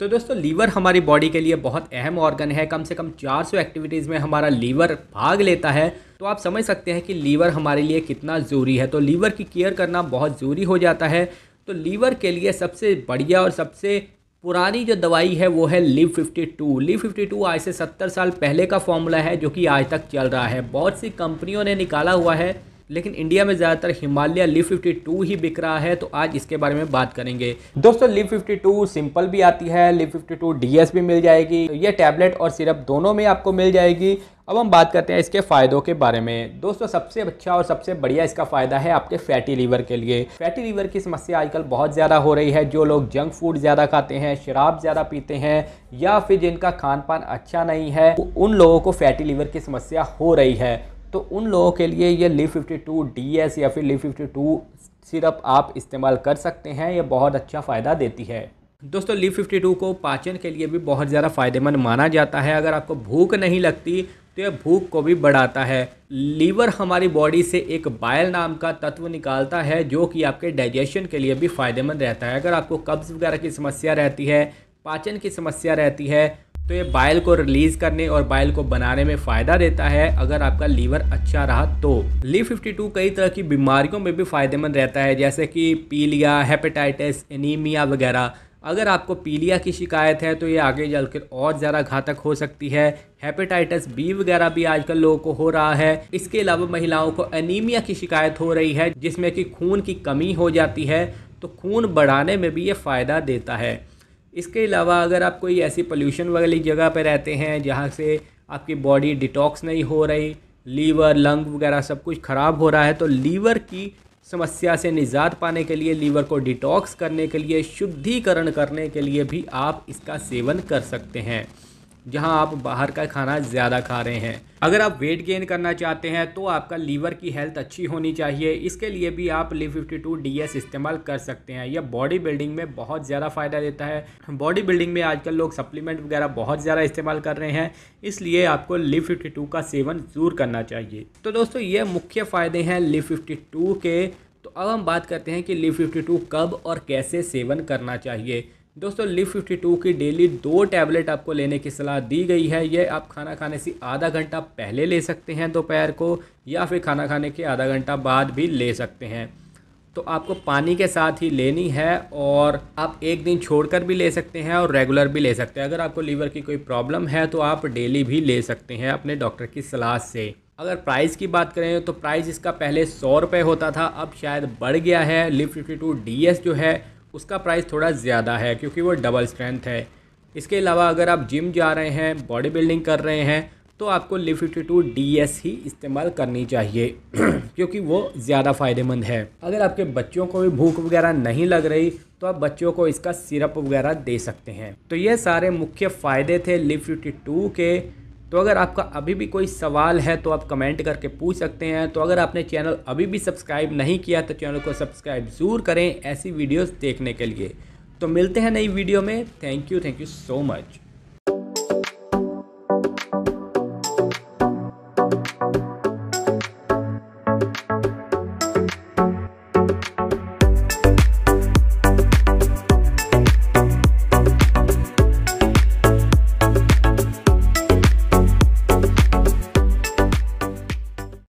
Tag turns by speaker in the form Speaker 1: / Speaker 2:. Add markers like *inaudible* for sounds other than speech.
Speaker 1: तो दोस्तों लीवर हमारी बॉडी के लिए बहुत अहम ऑर्गन है कम से कम 400 एक्टिविटीज़ में हमारा लीवर भाग लेता है तो आप समझ सकते हैं कि लीवर हमारे लिए कितना ज़रूरी है तो लीवर की केयर करना बहुत ज़रूरी हो जाता है तो लीवर के लिए सबसे बढ़िया और सबसे पुरानी जो दवाई है वो है लिव 52 लिव 52 आज से 70 साल पहले का फॉर्मूला है जो कि आज तक चल रहा है बहुत सी कंपनियों ने निकाला हुआ है लेकिन इंडिया में ज़्यादातर हिमालय लिव फिफ्टी ही बिक रहा है तो आज इसके बारे में बात करेंगे दोस्तों लिव फिफ्टी सिंपल भी आती है लिव फिफ्टी टू भी मिल जाएगी तो ये टैबलेट और सिरप दोनों में आपको मिल जाएगी अब हम बात करते हैं इसके फ़ायदों के बारे में दोस्तों सबसे अच्छा और सबसे बढ़िया इसका फ़ायदा है आपके फैटी लीवर के लिए फैटी लीवर की समस्या आजकल बहुत ज़्यादा हो रही है जो लोग जंक फूड ज़्यादा खाते हैं शराब ज़्यादा पीते हैं या फिर जिनका खान पान अच्छा नहीं है तो उन लोगों को फैटी लीवर की समस्या हो रही है तो उन लोगों के लिए ये Liv fifty two D S या फिर ली फिफ्टी टू सिरप आप इस्तेमाल कर सकते हैं ये बहुत अच्छा फ़ायदा देती है दोस्तों ली फिफ्टी टू को पाचन के लिए भी बहुत ज़्यादा फ़ायदेमंद माना जाता है अगर आपको भूख नहीं लगती तो यह भूख को भी बढ़ाता है लीवर हमारी बॉडी से एक बायल नाम का तत्व निकालता है जो कि आपके डाइजेशन के लिए भी फ़ायदेमंद रहता है अगर आपको कब्ज़ वगैरह की समस्या रहती है पाचन की समस्या रहती है तो ये बाइल को रिलीज करने और बाइल को बनाने में फायदा देता है अगर आपका लीवर अच्छा रहा तो ली 52 कई तरह की बीमारियों में भी फायदेमंद रहता है जैसे कि पीलिया हेपेटाइटिस एनीमिया वगैरह अगर आपको पीलिया की शिकायत है तो ये आगे कर और ज़्यादा घातक हो सकती है हेपेटाइटिस बी वगैरह भी आजकल लोगों को हो रहा है इसके अलावा महिलाओं को एनीमिया की शिकायत हो रही है जिसमें कि खून की कमी हो जाती है तो खून बढ़ाने में भी ये फ़ायदा देता है इसके अलावा अगर आप कोई ऐसी पोल्यूशन वाली जगह पर रहते हैं जहाँ से आपकी बॉडी डिटॉक्स नहीं हो रही लीवर लंग वगैरह सब कुछ ख़राब हो रहा है तो लीवर की समस्या से निजात पाने के लिए लीवर को डिटॉक्स करने के लिए शुद्धिकरण करने के लिए भी आप इसका सेवन कर सकते हैं जहां आप बाहर का खाना ज़्यादा खा रहे हैं अगर आप वेट गेन करना चाहते हैं तो आपका लीवर की हेल्थ अच्छी होनी चाहिए इसके लिए भी आप Liv fifty two D S इस्तेमाल कर सकते हैं यह बॉडी बिल्डिंग में बहुत ज़्यादा फ़ायदा देता है बॉडी बिल्डिंग में आजकल लोग सप्लीमेंट वगैरह बहुत ज़्यादा इस्तेमाल कर रहे हैं इसलिए आपको ली फिफ्टी टू का सेवन ज़रूर करना चाहिए तो दोस्तों ये मुख्य फ़ायदे हैं ली फिफ्टी टू के तो अब हम बात करते हैं कि ली फिफ्टी टू कब और कैसे सेवन करना चाहिए दोस्तों फिफ़्टी टू की डेली दो टैबलेट आपको लेने की सलाह दी गई है ये आप खाना खाने से आधा घंटा पहले ले सकते हैं दोपहर को या फिर खाना खाने के आधा घंटा बाद भी ले सकते हैं तो आपको पानी के साथ ही लेनी है और आप एक दिन छोड़कर भी ले सकते हैं और रेगुलर भी ले सकते हैं अगर आपको लीवर की कोई प्रॉब्लम है तो आप डेली भी ले सकते हैं अपने डॉक्टर की सलाह से अगर प्राइस की बात करें तो प्राइस इसका पहले सौ रुपये होता था अब शायद बढ़ गया है लिफ्ट फिफ्टी टू डी एस जो है उसका प्राइस थोड़ा ज़्यादा है क्योंकि वो डबल स्ट्रेंथ है इसके अलावा अगर आप जिम जा रहे हैं बॉडी बिल्डिंग कर रहे हैं तो आपको Liv fifty two D S ही इस्तेमाल करनी चाहिए *clears throat* क्योंकि वो ज़्यादा फ़ायदेमंद है अगर आपके बच्चों को भी भूख वगैरह नहीं लग रही तो आप बच्चों को इसका सिरप वगैरह दे सकते हैं तो ये सारे मुख्य फ़ायदे थे ली फिफ्टी टू के तो अगर आपका अभी भी कोई सवाल है तो आप कमेंट करके पूछ सकते हैं तो अगर आपने चैनल अभी भी सब्सक्राइब नहीं किया तो चैनल को सब्सक्राइब ज़रूर करें ऐसी वीडियोस देखने के लिए तो मिलते हैं नई वीडियो में thank you thank you so much